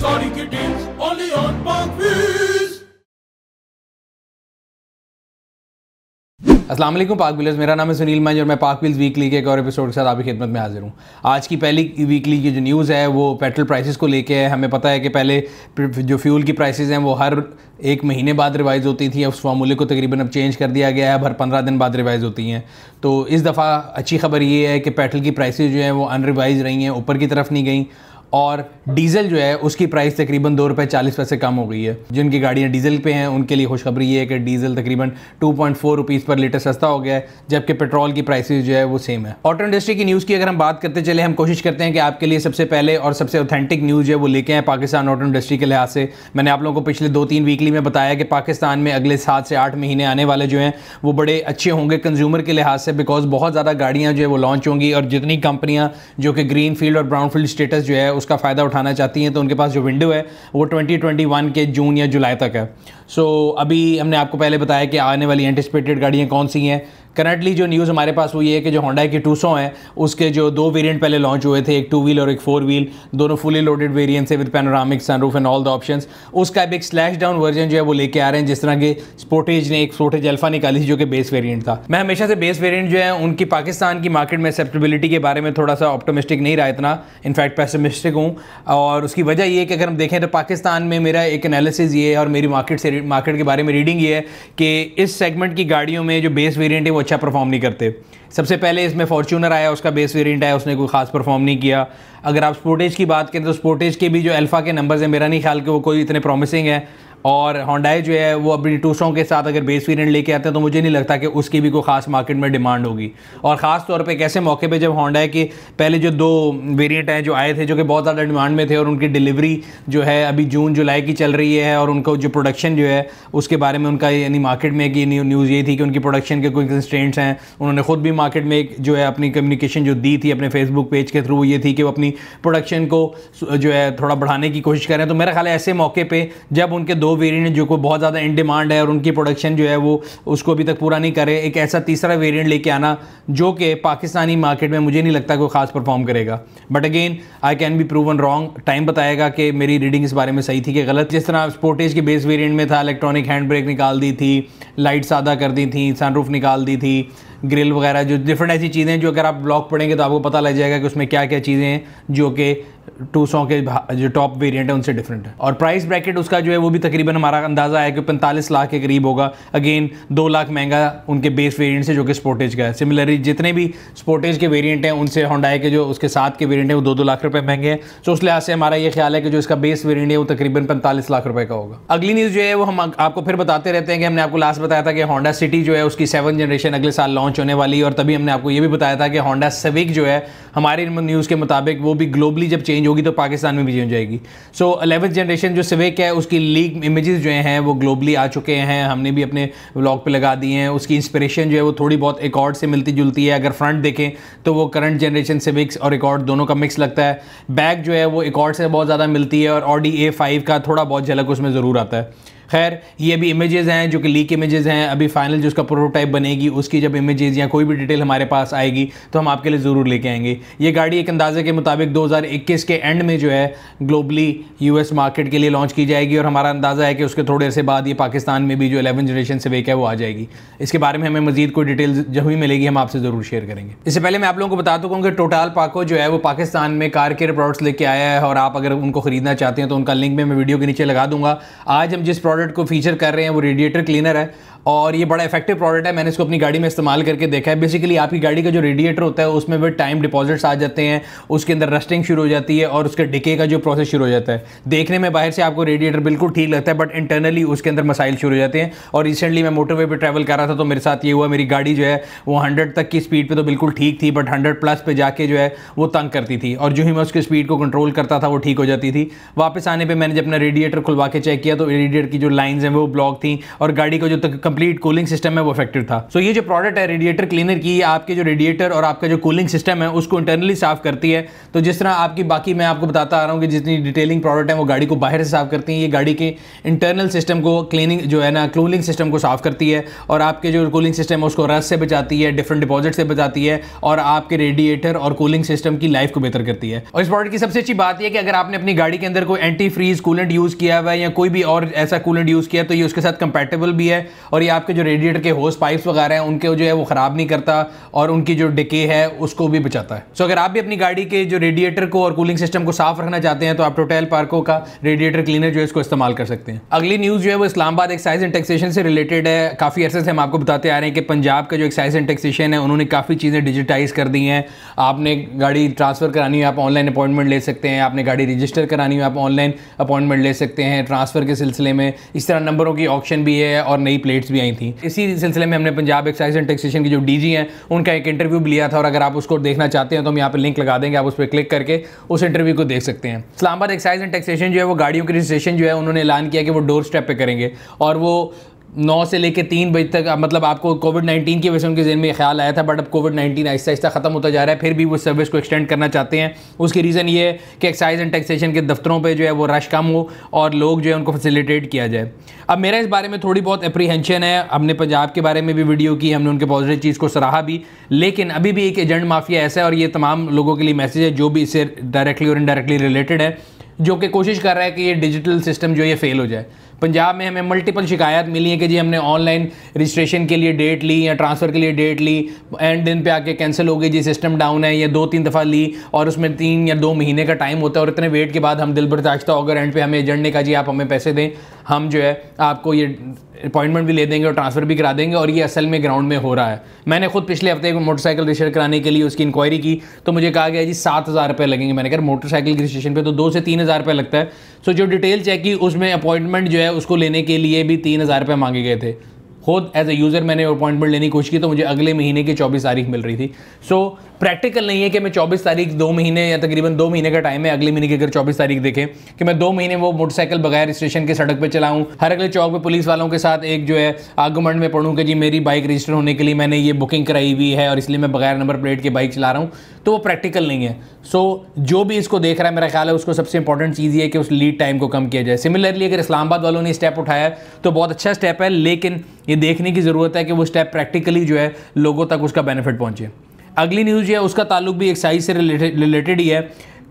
Sorry kittens, only on Parkviz. Aslam PakWheels मेरा नाम है सुनील मैज और मैं पार्क विल्स वीकली के एक और एपिसोड के साथ आपकी खिदमत में हाजिर हूँ आज की पहली वीकली की जो न्यूज़ है वो पेट्रोल प्राइसेस को लेके है हमें पता है कि पहले जो फ्यूल की प्राइसेस हैं वो हर एक महीने बाद रिवाइज़ होती थी उस फार्मूले को तकरीबन अब चेंज कर दिया गया है अब हर पंद्रह दिन बाद रिवाइज़ होती हैं तो इस दफ़ा अच्छी खबर ये है कि पेट्रोल की प्राइसेज जो हैं वो अनरिवाइज़ रही हैं ऊपर की तरफ नहीं गई और डीजल जो है उसकी प्राइस तकरीबन दो रुपये चालीस पैसे कम हो गई है जिनकी गाड़ियाँ डीजल पे हैं उनके लिए खुशखबरी ये है कि डीजल तकरीबन two point four rupees per litre सस्ता हो गया है जबकि पेट्रोल की प्राइस जो है वो सेम है ऑटो इंडस्ट्री की न्यूज़ की अगर हम बात करते चले हम कोशिश करते हैं कि आपके लिए सबसे पहले और सबसे ऑथेंटिक न्यूज़ है वो लेके आए पाकिस्तान ऑटो इंडस्ट्री के लिहाज से मैंने आप लोगों को पिछले दो तीन वीकली में बताया कि पाकिस्तान में अगले सात से आठ महीने आने वाले जो हैं वो बड़े अच्छे होंगे कंज्यूमर के लिहाज से बिकॉज बहुत ज़्यादा गाड़ियाँ जो है वो लॉन्च होंगी और जितनी कंपनियाँ जो कि ग्रीन फील्ड और ब्राउन फील्ड स्टेटस जो है उसका फ़ायदा उठाना चाहती हैं तो उनके पास जो विंडो है वो 2021 के जून या जुलाई तक है सो so, अभी हमने आपको पहले बताया कि आने वाली एंटिसिपेटेड गाड़ियाँ कौन सी हैं करंटली जो न्यूज़ हमारे पास हुई है कि जो होंडा की टूसो है उसके जो दो वेरिएंट पहले लॉन्च हुए थे एक टू व्हील और एक फोर व्हील दोनों फुली लोडेड वेरिएंट से with panoramic sunroof and all the option उसका भी एक स्लैश डाउन वर्जन जो है वो लेके आ रहे हैं जिस तरह के स्पोर्टेज ने एक स्पोटेज अल्फा निकाली थी जो कि बेस वेरियंट था मैं हमेशा से बेस वेरियंट जो है उनकी पाकिस्तान की मार्केट में एक्सेप्टेबिलिटी के बारे में थोड़ा सा ऑप्टोमिस्टिक नहीं रहा इतना इनफैक्ट पैसमिस्टिक हूँ और उसकी वजह ये है कि अगर हम देखें तो पाकिस्तान में मेरा एक एनालिसिस ये है और मेरी मार्केट से मार्केट के बारे में रीडिंग ये है कि इस सेगमेंट की गाड़ियों में जो बेस वेरियंट है वो अच्छा परफॉर्म नहीं करते सबसे पहले इसमें फॉर्चूनर आया उसका बेस वेरिएंट आया उसने कोई खास परफॉर्म नहीं किया अगर आप स्पोर्टेज की बात करें तो स्पोर्टेज के भी जो अल्फ़ा के नंबर्स हैं मेरा नहीं ख्याल कि वो कोई इतने प्रॉमिसिंग है और हॉन्डाई जो है वो अपनी टूसों के साथ अगर बेस वेरिएंट लेके आते हैं तो मुझे नहीं लगता कि उसकी भी कोई ख़ास मार्केट में डिमांड होगी और ख़ास तौर पे कैसे मौके पे जब हॉन्डाई के पहले जो दो वेरिएंट हैं जो आए थे जो कि बहुत ज़्यादा डिमांड में थे और उनकी डिलीवरी जो है अभी जून जुलाई की चल रही है और उनका जो प्रोडक्शन जो है उसके बारे में उनका यानी मार्केट में एक न्यूज़ ये थी कि उनकी प्रोडक्शन के कोई कंस्टेंट्स हैं उन्होंने खुद भी मार्केट में एक जो है अपनी कम्युनिकेशन जो दी थी अपने फेसबुक पेज के थ्रू ये थी कि वो अपनी प्रोडक्शन को जो है थोड़ा बढ़ाने की कोशिश करें तो मेरा ख्याल है ऐसे मौके पर जब उनके दो वेरियंट वेरिएंट जो को बहुत ज़्यादा इन डिमांड है और उनकी प्रोडक्शन जो है वो उसको अभी तक पूरा नहीं करे एक ऐसा तीसरा वेरिएंट लेके आना जो कि पाकिस्तानी मार्केट में मुझे नहीं लगता कोई खास परफॉर्म करेगा but again I can be proven wrong time बताएगा कि मेरी रीडिंग इस बारे में सही थी कि गलत जिस तरह स्पोर्टेज के बेस वेरियंट में था इलेक्ट्रॉनिक हैंड ब्रेक निकाल दी थी लाइट सादा कर दी थी सन निकाल दी थी ग्रिल वगैरह जो डिफरेंट ऐसी चीज़ें जो अगर आप ब्लॉग पढ़ेंगे तो आपको पता लग जाएगा कि उसमें क्या क्या चीज़ें हैं जो कि टू सौ के जो टॉप वेरिएंट है उनसे डिफरेंट है और प्राइस ब्रैकेट उसका जो है वो भी तकरीबन हमारा अंदाज़ा है कि पैंतालीस लाख के करीब होगा अगेन दो लाख महंगा उनके बेस वेरिएंट से जो कि स्पोर्टेज का है सिमिलरली जितने भी स्पोर्टेज के वेरिएंट हैं उनसे होंडाई के जो उसके साथ के वेरिएंट हैं वो दो दो लाख रुपए महंगे हैं तो उस लिहाज से हमारा ये ख्याल है कि जो इसका बेस वेरियंट है वो तकरीबन पैंतालीस लाख रुपये का होगा अगली न्यूज़ जो है वो हम आपको फिर बताते रहते हैं कि हमने आपको लास्ट बताया था कि होंडा सिटी जो है उसकी सेवन जनरेशन अगले साल लॉन्च लॉन्च होने वाली है और तभी हमने आपको ये भी बताया था कि होंडा सिविक जो है हमारे न्यूज़ के मुताबिक वो भी ग्लोबली जब चेंज होगी तो पाकिस्तान में भी चेंज हो जाएगी सो अलेवंथ जनरेशन जो सिविक है उसकी लीक इमेजेस जो हैं वो ग्लोबली आ चुके हैं हमने भी अपने ब्लॉग पर लगा दिए हैं उसकी इंस्परेशन जो है वो थोड़ी बहुत एकॉर्ड से मिलती जुलती है अगर फ्रंट देखें तो वो करंट जनरेशन सिविक्स और एकॉर्ड दोनों का मिक्स लगता है बैक जो है वो एकॉर्ड से बहुत ज़्यादा मिलती है और ऑडी ए फाइव का थोड़ा बहुत झलक उसमें ज़रूर आता है खैर ये भी इमेजेस हैं जो कि लीक इमेजेस हैं अभी फाइनल जो उसका प्रोटोटाइप बनेगी उसकी जब इमेजेस या कोई भी डिटेल हमारे पास आएगी तो हम आपके लिए ज़रूर लेके आएंगे ये गाड़ी एक अंदाजे के मुताबिक 2021 के एंड में जो है ग्लोबली यूएस मार्केट के लिए लॉन्च की जाएगी और हमारा अंदाज़ा है कि उसके थोड़े से बाद ये पाकिस्तान में भी जो एलेवन जनरेशन से वेक है वो आ जाएगी इसके बारे में हमें मजीद कोई डिटेल जब भी मिलेगी हम आपसे ज़रूर शेयर करेंगे इससे पहले मैं आप लोगों को बता दूँ तो कि टोटाल पाको जो है वो पाकिस्तान में कार के प्रोडक्ट्स लेके आया है और आप अगर उनको खरीदना चाहते हैं तो उनका लिंक में मैं वीडियो के नीचे लगा दूंगा आज हम जिस प्रोडक्ट प्रोडक्ट को फीचर कर रहे हैं वो रेडिएटर क्लीनर है और ये बड़ा इफेक्टिव प्रोडक्ट है मैंने इसको अपनी गाड़ी में इस्तेमाल करके देखा है बेसिकली आपकी गाड़ी का जो रेडिएटर होता है उसमें भी टाइम डिपॉजिट्स आ जाते हैं उसके अंदर रस्टिंग शुरू हो जाती है और उसके डिके का जो प्रोसेस शुरू हो जाता है देखने में बाहर से आपको रेडिएटर बिल्कुल ठीक लगता है बट इंटरनली उसके अंदर मसाइल शुरू हो जाते हैं और रिसेंटली मैं मोटरवे पर ट्रैवल कर रहा था तो मेरे साथ ये हुआ मेरी गाड़ी जो है वो हंड्रेड तक की स्पीड पर तो बिल्कुल ठीक थी बट हंड्रेड प्लस पर जाके जो है वो तंग करती थी और जो ही मैं उसकी स्पीड को कंट्रोल करता था वो ठीक हो जाती थी वापस आने पर मैंने जब अपना रेडिएटर खुलवा के चेक किया तो रेडिएटर की जो लाइन्स हैं वो ब्लॉक थी और गाड़ी का जो कंप्लीट कूलिंग सिस्टम है वो इफेक्टिव था सो so, ये जो प्रोडक्ट है रेडिएटर क्लीनर की ये आपके जो रेडिएटर और आपका जो कूलिंग सिस्टम है उसको इंटरनली साफ करती है तो जिस तरह आपकी बाकी मैं आपको बताता आ रहा हूँ कि जितनी डिटेलिंग प्रोडक्ट है वो गाड़ी को बाहर से साफ करती है ये गाड़ी के इंटरनल सिस्टम को क्लीनिंग जो है ना कूलिंग सिस्टम को साफ करती है और आपके जो कूलिंग सिस्टम है उसको रस से बचाती है डिफरेंट डिपॉजिट से बचाती है और आपके रेडिएटर और कूलिंग सिस्टम की लाइफ को बेहतर करती है और इस प्रोडक्ट की सबसे अच्छी बात यह कि अगर आपने अपनी गाड़ी के अंदर कोई एंटी फ्रीज कूलेंट यूज़ किया हुआ है या कोई भी और ऐसा कूलेंट यूज़ किया तो ये उसके साथ कंपेटेबल भी है और और ये आपके जो रेडिएटर के होस पाइप्स वगैरह हैं उनके जो है वो ख़राब नहीं करता और उनकी जो डिके है उसको भी बचाता है सो अगर आप भी अपनी गाड़ी के जो रेडिएटर को और कूलिंग सिस्टम को साफ रखना चाहते हैं तो आप टोटेल पार्को का रेडिएटर क्लीनर जो है इसको इस्तेमाल कर सकते हैं अगली न्यूज़ जो है वो इस्लामाबाद एक्साइज एंड टैक्सेशन से रिलेटेड है काफ़ी अर्से से हम आपको बताते आ रहे हैं कि पंजाब का जो एक्साइज एंड टैक्सेशन है उन्होंने काफ़ी चीज़ें डिजिटाइज कर दी हैं आपने गाड़ी ट्रांसफ़र करानी है आप ऑनलाइन अपॉइंटमेंट ले सकते हैं आपने गाड़ी रजिस्टर करानी है आप ऑनलाइन अपॉइंटमेंट ले सकते हैं ट्रांसफ़र के सिलसिले में इस तरह नंबरों की ऑप्शन भी है और नई प्लेट्स भी आई थी इसी सिलसिले में हमने पंजाब एक्साइज एंड टैक्सेशन की जो डी हैं उनका एक इंटरव्यू भी लिया था और अगर आप उसको देखना चाहते हैं तो हम यहाँ पर लिंक लगा देंगे आप उस पर क्लिक करके उस इंटरव्यू को देख सकते हैं इस्लामाबाद एक्साइज एंड टैक्सेशन जो है वो गाड़ियों की रजिस्ट्रेशन जो है उन्होंने ऐलान किया कि वो डोर स्टेप पर करेंगे और वो नौ से लेकर तीन बजे तक मतलब आपको कोविड नाइन्टीन की वजह से उनके जहन में ख्याल आया था बट अब कोविड नाइन्टीन आहिस्ता आहिस्ता ख़त्म होता जा रहा है फिर भी वो सर्विस को एक्सटेंड करना चाहते हैं उसकी रीज़न ये है कि एक्साइज एंड टैक्सेशन के दफ्तरों पे जो है वो रश कम हो और लोग जो है उनको फैसिलिटेट किया जाए अब मेरा इस बारे में थोड़ी बहुत अप्रीहेंशन है हमने पंजाब के बारे में भी वीडियो की हमने उनके पॉजिटिव चीज़ को सराहा भी लेकिन अभी भी एक एजेंट माफिया ऐसा है और ये तमाम लोगों के लिए मैसेज है जो भी इससे डायरेक्टली और इनडायरेक्टली रिलेटेड है जो कि कोशिश कर रहा है कि ये डिजिटल सिस्टम जो ये फेल हो जाए पंजाब में हमें मल्टीपल शिकायत मिली है कि जी हमने ऑनलाइन रजिस्ट्रेशन के लिए डेट ली या ट्रांसफ़र के लिए डेट ली एंड दिन पे आके कैंसिल हो गई जी सिस्टम डाउन है या दो तीन दफ़ा ली और उसमें तीन या दो महीने का टाइम होता है और इतने वेट के बाद हम दिल बर्दाश्त होकर एंड पे हमें एजेंट ने कहा जी आप हमें पैसे दें हम जो है आपको ये अपॉइंटमेंट भी ले देंगे और ट्रांसफ़र भी करा देंगे और ये असल में ग्राउंड में हो रहा है मैंने खुद पिछले हफ्ते एक मोटरसाइकिल रजिस्टर कराने के लिए उसकी इंक्वायरी की तो मुझे कहा गया जी सात हज़ार रुपये लगेंगे मैंने कहा मोटरसाइकिल रजिस्ट्रेशन पर तो दो से तीन हज़ार रुपये लगता है सो जो डिटेल चेक की उसमें अपॉइंटमेंट जो है उसको लेने के लिए भी तीन हज़ार रुपये मांगे गए थे खुद एज ए यूज़र मैंने अपॉइंटमेंट लेने की कोशिश की तो मुझे अगले महीने की चौबीस तारीख मिल रही थी सो so, प्रैक्टिकल नहीं है कि मैं चौबीस तारीख दो महीने या तकरीबन दो महीने का टाइम है अगले महीने की अगर चौबीस तारीख देखें कि मैं दो महीने वो मोटरसाइकिल बगैर स्टेशन के सड़क पर चलाऊँ हर अगले चौक पर पुलिस वालों के साथ एक जो है आगमन में पढ़ूँ कि जी मेरी बाइक रजिस्टर होने के लिए मैंने ये बुकिंग कराई हुई है और इसलिए मैं बगैर नंबर प्लेट की बाइक चला रहा हूँ तो वो प्रैक्टिकल नहीं है सो so, जो भी इसको देख रहा है मेरा ख्याल है उसको सबसे इंपॉर्टेंट चीज़ ये है कि उस लीड टाइम को कम किया जाए सिमिलरली अगर इस्लामाबाद वालों ने स्टेप उठाया तो बहुत अच्छा स्टेप है लेकिन ये देखने की ज़रूरत है कि वो स्टेप प्रैक्टिकली जो है लोगों तक उसका बेनिफिट पहुँचे अगली न्यूज़ है उसका ताल्लुक भी एक्साइज से रिलेटेड ही है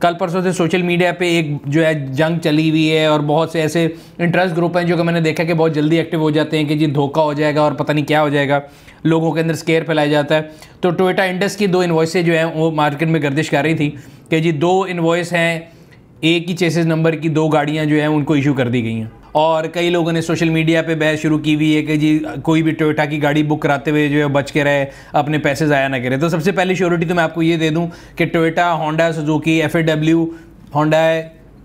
कल परसों से सोशल मीडिया पे एक जो है जंग चली हुई है और बहुत से ऐसे इंटरेस्ट ग्रुप हैं जो कि मैंने देखा कि बहुत जल्दी एक्टिव हो जाते हैं कि जी धोखा हो जाएगा और पता नहीं क्या हो जाएगा लोगों के अंदर स्केयर फैलाया जाता है तो टोयोटा इंडस की दो इन्वॉइसें जो हैं वो मार्केट में गर्दिश कर रही थी कि जी दो इन्वॉइस हैं एक ही चेसिस नंबर की दो गाड़ियाँ जो हैं उनको इशू कर दी गई हैं और कई लोगों ने सोशल मीडिया पे बहस शुरू की हुई है कि जी कोई भी टोयोटा की गाड़ी बुक कराते हुए जो है बच के रहे अपने पैसे ज़ाया ना करें तो सबसे पहली श्योरिटी तो मैं आपको ये दे दूँ कि Toyota Honda Suzuki F A W Honda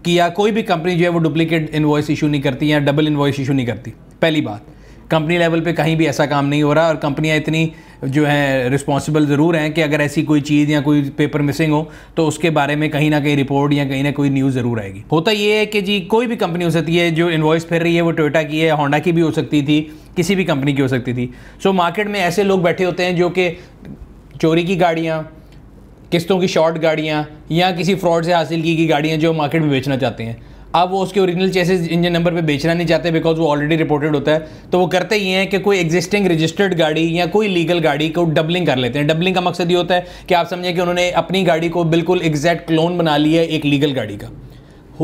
Kia कोई भी कंपनी जो है वो डुप्लीकेट इन्वॉइस इशू नहीं करती या डबल इन्वॉइस इशू नहीं करती पहली बात कंपनी लेवल पे कहीं भी ऐसा काम नहीं हो रहा और कंपनियां इतनी जो है रिस्पॉन्सिबल ज़रूर हैं कि अगर ऐसी कोई चीज़ या कोई पेपर मिसिंग हो तो उसके बारे में कहीं ना कहीं रिपोर्ट या कहीं ना कोई न्यूज़ ज़रूर आएगी होता ये है कि जी कोई भी कंपनी हो सकती है जो इन्वॉइस फिर रही है वो टोयोटा की है होंडा की भी हो सकती थी किसी भी कंपनी की हो सकती थी सो so, मार्केट में ऐसे लोग बैठे होते हैं जो कि चोरी की गाड़ियाँ किस्तों की शॉर्ट गाड़ियाँ या किसी फ्रॉड से हासिल की गई गाड़ियाँ जो मार्केट में बेचना चाहते हैं अब वो उसके ओरिजिनल चेसिस इंजन नंबर पे बेचना नहीं चाहते बिकॉज वो ऑलरेडी रिपोर्टेड होता है तो वो करते ये हैं कि कोई एग्जिस्टिंग रजिस्टर्ड गाड़ी या कोई लीगल गाड़ी को डबलिंग कर लेते हैं डबलिंग का मकसद ये होता है कि आप समझें कि उन्होंने अपनी गाड़ी को बिल्कुल एग्जैक्ट क्लोन बना लिया है एक लीगल गाड़ी का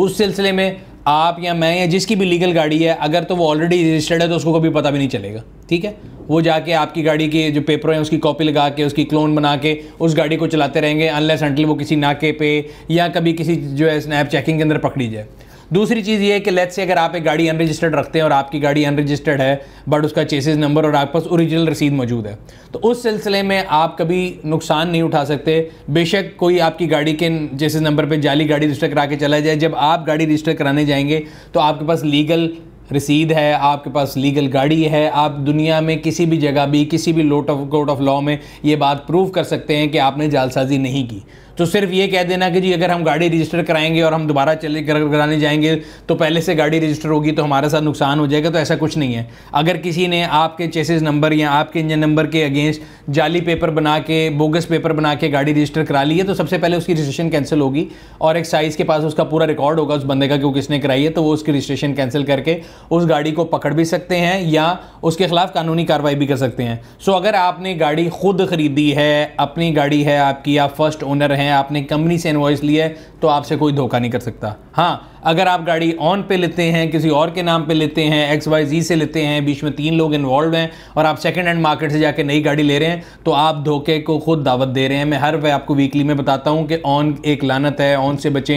उस सिलसिले में आप या मैं या जिसकी भी लीगल गाड़ी है अगर तो वो ऑलरेडी रजिस्टर्ड है तो उसको कभी पता भी नहीं चलेगा ठीक है वो जाके आपकी गाड़ी के जो पेपर हैं उसकी कॉपी लगा के उसकी क्लोन बना के उस गाड़ी को चलाते रहेंगे अनलेस अंटिल वो किसी नाके पे या कभी किसी जो है स्नैप चेकिंग के अंदर पकड़ी जाए दूसरी चीज़ ये है कि लेट्स से अगर आप एक गाड़ी अनरजिस्टर्ड रखते हैं और आपकी गाड़ी अनरजिस्टर्ड है बट उसका चेसिस नंबर और आपके पास ओरिजिनल रसीद मौजूद है तो उस सिलसिले में आप कभी नुकसान नहीं उठा सकते बेशक कोई आपकी गाड़ी के चेसिस नंबर पर जाली गाड़ी रजिस्टर करा के चला जाए जब आप गाड़ी रजिस्टर कराने जाएंगे तो आपके पास लीगल रसीद है आपके पास लीगल गाड़ी है आप दुनिया में किसी भी जगह भी किसी भी lot of court of law में ये बात प्रूव कर सकते हैं कि आपने जालसाजी नहीं की तो सिर्फ ये कह देना कि जी अगर हम गाड़ी रजिस्टर कराएंगे और हम दोबारा चले कर, कराने जाएंगे तो पहले से गाड़ी रजिस्टर होगी तो हमारे साथ नुकसान हो जाएगा तो ऐसा कुछ नहीं है अगर किसी ने आपके चेसिस नंबर या आपके इंजन नंबर के अगेंस्ट जाली पेपर बना के बोगस पेपर बना के गाड़ी रजिस्टर करा ली है तो सबसे पहले उसकी रजिस्ट्रेशन कैंसिल होगी और एक साइज़ के पास उसका पूरा रिकॉर्ड होगा उस बंदे का कि वो किसने कराई है तो वो उसकी रजिस्ट्रेशन कैंसिल करके उस गाड़ी को पकड़ भी सकते हैं या उसके खिलाफ कानूनी कार्रवाई भी कर सकते हैं सो अगर आपने गाड़ी खुद खरीदी है अपनी गाड़ी है आपकी आप फर्स्ट ओनर हैं हैं आपने कंपनी से इन्वॉइस लिया है तो आपसे कोई धोखा नहीं कर सकता हाँ अगर आप गाड़ी ऑन पे लेते हैं किसी और के नाम पे लेते हैं एक्स वाई जी से लेते हैं बीच में तीन लोग इन्वॉल्व हैं और आप सेकंड हैंड मार्केट से जाके नई गाड़ी ले रहे हैं तो आप धोखे को खुद दावत दे रहे हैं मैं हर वह आपको वीकली में बताता हूँ कि ऑन एक लानत है ऑन से बचें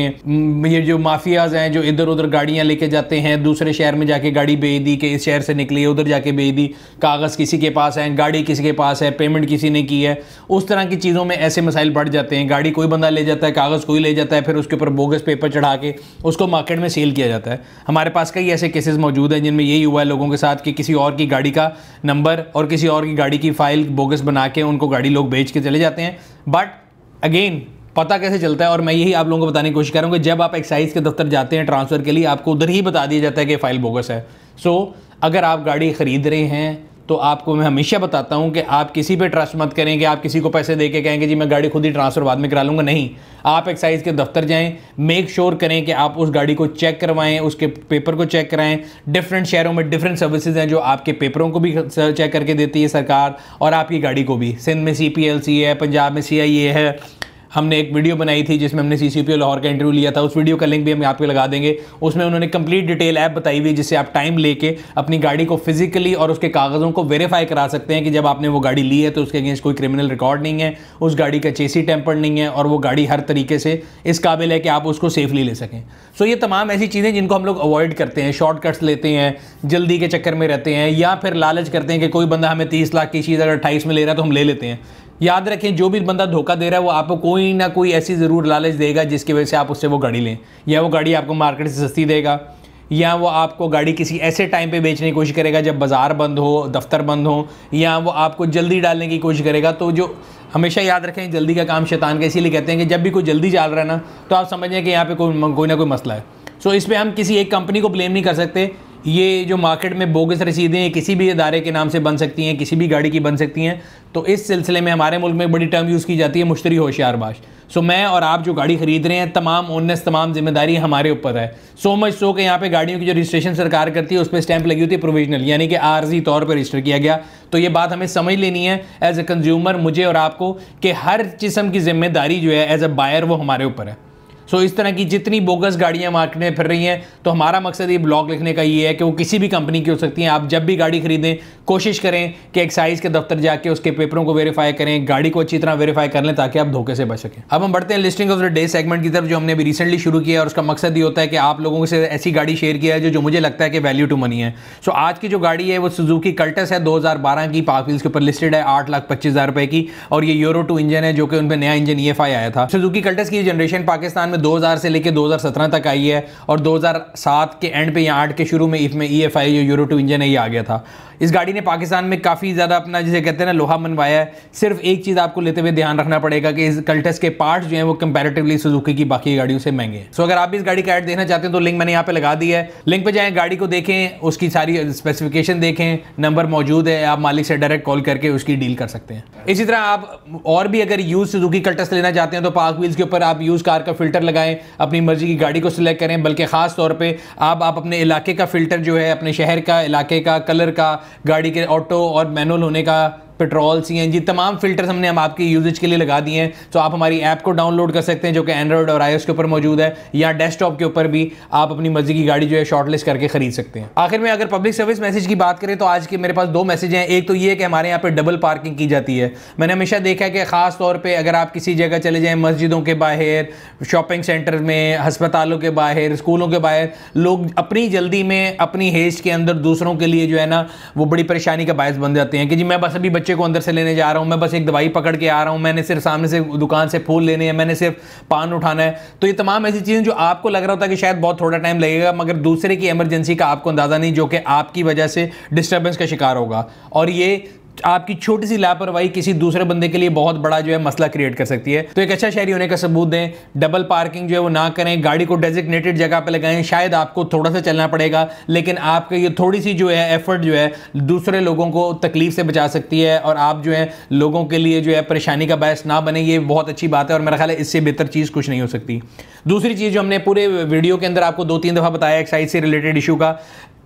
ये जो माफियाज हैं जो इधर उधर गाड़ियाँ लेके जाते हैं दूसरे शहर में जाके गाड़ी बेच दी कि इस शहर से निकली उधर जाके बेच दी कागज़ किसी के पास है गाड़ी किसी के पास है पेमेंट किसी ने की है उस तरह की चीज़ों में ऐसे मसाइल बढ़ जाते हैं गाड़ी कोई बंदा ले जाता है कागज़ कोई ले जाता है फिर फिर उसके ऊपर बोगस पेपर चढ़ा के उसको मार्केट में सेल किया जाता है हमारे पास कई ऐसे केसेस मौजूद हैं जिनमें यही हुआ है लोगों के साथ कि किसी और की गाड़ी का नंबर और किसी और की गाड़ी की फ़ाइल बोगस बना के उनको गाड़ी लोग बेच के चले जाते हैं बट अगेन पता कैसे चलता है और मैं यही आप लोगों को बताने की कोशिश कर रहा हूँ कि जब आप एक्साइज के दफ्तर जाते हैं ट्रांसफ़र के लिए आपको उधर ही बता दिया जाता है कि फ़ाइल बोगस है सो so, अगर आप गाड़ी ख़रीद रहे हैं तो आपको मैं हमेशा बताता हूँ कि आप किसी पे ट्रस्ट मत करें कि आप किसी को पैसे दे के कहेंगे जी मैं गाड़ी खुद ही ट्रांसफ़र बाद में करा लूँगा नहीं आप एक्साइज के दफ्तर जाएं मेक श्योर sure करें कि आप उस गाड़ी को चेक करवाएं उसके पेपर को चेक कराएं डिफरेंट शहरों में डिफरेंट सर्विसेज हैं जो आपके पेपरों को भी चेक करके देती है सरकार और आपकी गाड़ी को भी सिंध में सी है पंजाब में सी है हमने एक वीडियो बनाई थी जिसमें हमने सी सी पी लाहौर का इंटरव्यू लिया था उस वीडियो का लिंक भी हम यहाँ पे लगा देंगे उसमें उन्होंने कंप्लीट डिटेल ऐप बताई हुई जिससे आप टाइम लेके अपनी गाड़ी को फिजिकली और उसके कागज़ों को वेरीफाई करा सकते हैं कि जब आपने वो गाड़ी ली है तो उसके अगेंस्ट कोई क्रिमिनल रिकॉर्ड नहीं है उस गाड़ी का चेसी टेम्पर नहीं है और वो गाड़ी हर तरीके से इस काबिल है कि आप उसको सेफली ले सकें सो ये तमाम ऐसी चीज़ें जिनको हम लोग अवॉइड करते हैं शॉर्टकट्स लेते हैं जल्दी के चक्कर में रहते हैं या फिर लालच करते हैं कि कोई बंदा हमें तीस लाख की चीज़ अगर अट्ठाईस में ले रहा है तो हम ले लेते हैं याद रखें जो भी बंदा धोखा दे रहा है वो आपको कोई ना कोई ऐसी ज़रूर लालच देगा जिसकी वजह से आप उससे वो गाड़ी लें या वो गाड़ी आपको मार्केट से सस्ती देगा या वो आपको गाड़ी किसी ऐसे टाइम पे बेचने की कोशिश करेगा जब बाज़ार बंद हो दफ्तर बंद हो या वो आपको जल्दी डालने की कोशिश करेगा तो जो हमेशा याद रखें जल्दी का काम शैतान का इसीलिए कहते हैं कि जब भी कोई जल्दी चाल रहा है ना तो आप समझें कि यहाँ पर कोई कोई ना कोई मसला है सो इस पर हम किसी एक कंपनी को ब्लेम नहीं कर सकते ये जो मार्केट में बोगस रसीदें किसी भी इदारे के नाम से बन सकती हैं किसी भी गाड़ी की बन सकती हैं तो इस सिलसिले में हमारे मुल्क में बड़ी टर्म यूज़ की जाती है मुश्तरी होशियार बाश सो मैं और आप जो गाड़ी खरीद रहे हैं तमाम ओनस तमाम जिम्मेदारी हमारे ऊपर है सो मच सो के यहाँ पे गाड़ियों की जो रजिस्ट्रेशन सरकार करती है उस पर स्टैंप लगी होती है प्रोविजनल यानी कि आर्जी तौर पर रजिस्टर किया गया तो ये बात हमें समझ लेनी है एज ए कंज्यूमर मुझे और आपको कि हर किस्म की जिम्मेदारी जो है एज ए बायर वो हमारे ऊपर है सो इस तरह की जितनी बोगस गाड़ियाँ मार्केट में फिर रही हैं तो हमारा मकसद ये ब्लॉग लिखने का ये है कि वो किसी भी कंपनी की हो सकती हैं आप जब भी गाड़ी खरीदें कोशिश करें कि एक्साइज के दफ्तर जाके उसके पेपरों को वेरीफाई करें गाड़ी को अच्छी तरह वेरीफाई कर लें ताकि आप धोखे से बच सकें अब हम बढ़ते हैं listing of the day segment की तरफ जो हमने अभी रिसेंटली शुरू किया और उसका मकसद ये होता है कि आप लोगों से ऐसी गाड़ी शेयर किया है जो, जो मुझे लगता है कि वैल्यू टू मनी है सो आज की जो गाड़ी है वो सुजुकी कल्टस है दो की पार्क के ऊपर लिस्टेड है आठ लाख पच्चीस हज़ार रुपये की और ये यूरो टू इंजन है जो कि उन पर नया इंजन ई e आया था सुजुकी कल्टस की जनरेशन पाकिस्तान में में 2000 से लेकर 2017 तक आई है और 2007 के एंड पे या आठ के शुरू में इसमें ई एफ आई जो यूरो टू इंजन है ये आ गया था इस गाड़ी ने पाकिस्तान में काफ़ी ज़्यादा अपना जिसे कहते हैं ना लोहा मनवाया है सिर्फ एक चीज़ आपको लेते हुए ध्यान रखना पड़ेगा कि इस कल्टस के पार्ट्स जो हैं वो कंपेरेटिवली सुजुकी की बाकी गाड़ियों से महंगे हैं सो अगर आप इस गाड़ी का एड देखना चाहते हैं तो लिंक मैंने यहाँ पे लगा दी है लिंक पर जाएँ गाड़ी को देखें उसकी सारी स्पेसिफिकेशन देखें नंबर मौजूद है आप मालिक से डायरेक्ट कॉल करके उसकी डील कर सकते हैं इसी तरह आप और भी अगर यूज़ सुजुकी कल्टस लेना चाहते हैं तो पार्क व्हील्स के ऊपर आप यूज़ कार का फिल्टर लगाएं अपनी मर्ज़ी की गाड़ी को सिलेक्ट करें बल्कि ख़ास तौर पे आप आप अपने इलाके का फ़िल्टर जो है अपने शहर का इलाके का कलर का गाड़ी के ऑटो और मैनुअल होने का पेट्रोल सी तमाम फिल्टर्स हमने हम आपके यूजेज के लिए लगा दिए हैं तो आप हमारी ऐप को डाउनलोड कर सकते हैं जो कि एंड्रॉयड और आई के ऊपर मौजूद है या डेस्कटॉप के ऊपर भी आप अपनी मर्जी की गाड़ी जो है शॉर्टलिस्ट करके खरीद सकते हैं आखिर में अगर पब्लिक सर्विस मैसेज की बात करें तो आज के मेरे पास दो मैसेज हैं एक तो ये कि हमारे यहाँ पर डबल पार्किंग की जाती है मैंने हमेशा देखा है कि ख़ास तौर पर अगर आप किसी जगह चले जाएँ मस्जिदों के बाहर शॉपिंग सेंटर में हस्पतालों के बाहर स्कूलों के बाहर लोग अपनी जल्दी में अपनी हेज के अंदर दूसरों के लिए जो है ना वो बड़ी परेशानी का बायस बन जाते हैं कि जी मैं बस अभी बच्चे को अंदर से लेने जा रहा हूं मैं बस एक दवाई पकड़ के आ रहा हूं मैंने सिर्फ सामने से दुकान से फूल लेने हैं मैंने सिर्फ पान उठाना है तो ये तमाम ऐसी चीज़ें जो आपको लग रहा होता है कि शायद बहुत थोड़ा टाइम लगेगा मगर दूसरे की एमरजेंसी का आपको अंदाज़ा नहीं जो कि आपकी वजह से डिस्टर्बेंस का शिकार होगा और ये आपकी छोटी सी लापरवाही किसी दूसरे बंदे के लिए बहुत बड़ा जो है मसला क्रिएट कर सकती है तो एक अच्छा शहरी होने का सबूत दें डबल पार्किंग जो है वो ना करें गाड़ी को डेजिग्नेटेड जगह पर लगाएं शायद आपको थोड़ा सा चलना पड़ेगा लेकिन आपका ये थोड़ी सी जो है एफर्ट जो है दूसरे लोगों को तकलीफ से बचा सकती है और आप जो है लोगों के लिए जो है परेशानी का बायस ना बने ये बहुत अच्छी बात है और मेरा ख्याल है इससे बेहतर चीज़ कुछ नहीं हो सकती दूसरी चीज़ जो हमने पूरे वीडियो के अंदर आपको दो तीन दफ़ा बताया एक्साइज से रिलेटेड इशू का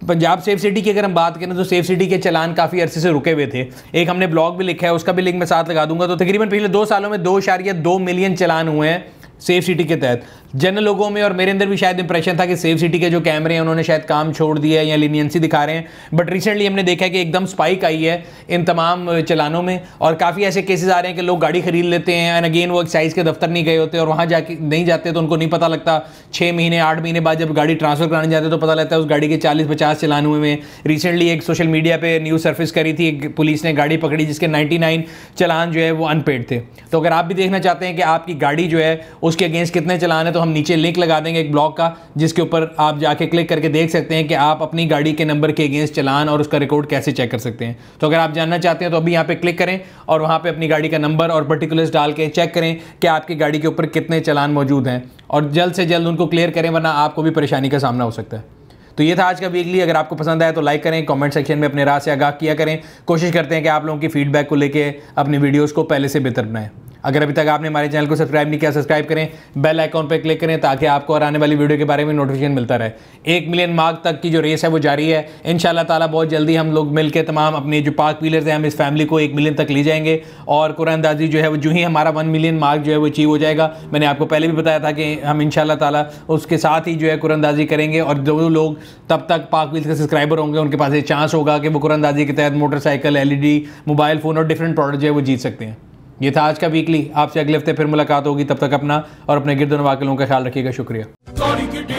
पंजाब सेफ सिटी की अगर हम बात करें तो सेफ सिटी के चलान काफ़ी अरसे से रुके हुए थे एक हमने ब्लॉग भी लिखा है उसका भी लिंक मैं साथ लगा दूंगा तो तकरीबन पिछले दो सालों में दो शारिया दो मिलियन चलान हुए हैं सेफ सिटी के तहत जन लोगों में और मेरे अंदर भी शायद इंप्रेशन था कि सेफ सिटी के जो कैमरे हैं उन्होंने शायद काम छोड़ दिया है या लिनियंसी दिखा रहे हैं बट रिसेंटली हमने देखा है कि एकदम स्पाइक आई है इन तमाम चलानों में और काफ़ी ऐसे केसेस आ रहे हैं कि लोग गाड़ी खरीद लेते हैं एंड अगेन वो एक्साइज के दफ्तर नहीं गए होते और वहाँ जाके नहीं जाते तो उनको नहीं पता लगता छः महीने आठ महीने बाद जब गाड़ी ट्रांसफ़र कराने जाते तो पता लगता है उस गाड़ी के चालीस पचास चलान हुए में रिसेंटली एक सोशल मीडिया पर न्यूज़ सर्विस करी थी पुलिस ने गाड़ी पकड़ी जिसके नाइन्टी चलान जो है वो अनपेड थे तो अगर आप भी देखना चाहते हैं कि आपकी गाड़ी जो है उसके अगेंस्ट कितने चलान है तो हम नीचे लिंक लगा देंगे एक ब्लॉग का जिसके ऊपर आप जाके क्लिक करके देख सकते हैं कि आप अपनी गाड़ी के नंबर के अगेंस्ट चलान और उसका रिकॉर्ड कैसे चेक कर सकते हैं तो अगर आप जानना चाहते हैं तो अभी यहाँ पर क्लिक करें और वहाँ पर अपनी गाड़ी का नंबर और पर्टिकुलर्स डाल के चेक करें कि आपकी गाड़ी के ऊपर कितने चलान मौजूद हैं और जल्द से जल्द उनको क्लियर करें वरना आपको भी परेशानी का सामना हो सकता है तो ये था आज का वीकली अगर आपको पसंद आया तो लाइक करें कमेंट सेक्शन में अपने राह से आगाह किया करें कोशिश करते हैं कि आप लोगों की फीडबैक को लेके अपनी वीडियोस को पहले से बेहतर बनाएं अगर अभी तक आपने हमारे चैनल को सब्सक्राइब नहीं किया सब्सक्राइब करें बेल आइकॉन पर क्लिक करें ताकि आपको और आने वाली वीडियो के बारे में नोटिफिकेशन मिलता रहे एक मिलियन मार्क तक की जो रेस है वो जारी है इन ताला बहुत जल्दी हम लोग मिलकर तमाम अपने जो पार्क पीलर्स हैं हम इस फैमिली को एक मिलियन तक ले जाएंगे और कुरानदाजी जो है वो जो ही हमारा वन मिलियन मार्क जो है वो अचीव हो जाएगा मैंने आपको पहले भी बताया था कि हम इन ताला उसके साथ ही जो है कुरानदाजी करेंगे और जो लोग तब तक पार्क व्हील्स के सब्सक्राइबर होंगे उनके पास ये चांस होगा कि वो कुरानदाजी के तहत मोटरसाइकिल एल मोबाइल फ़ोन और डिफरेंट प्रोडक्ट जो है वो जीत सकते हैं ये था आज का वीकली आपसे अगले हफ्ते फिर मुलाकात होगी तब तक अपना और अपने गिरदन वाकिलों का ख्याल रखिएगा शुक्रिया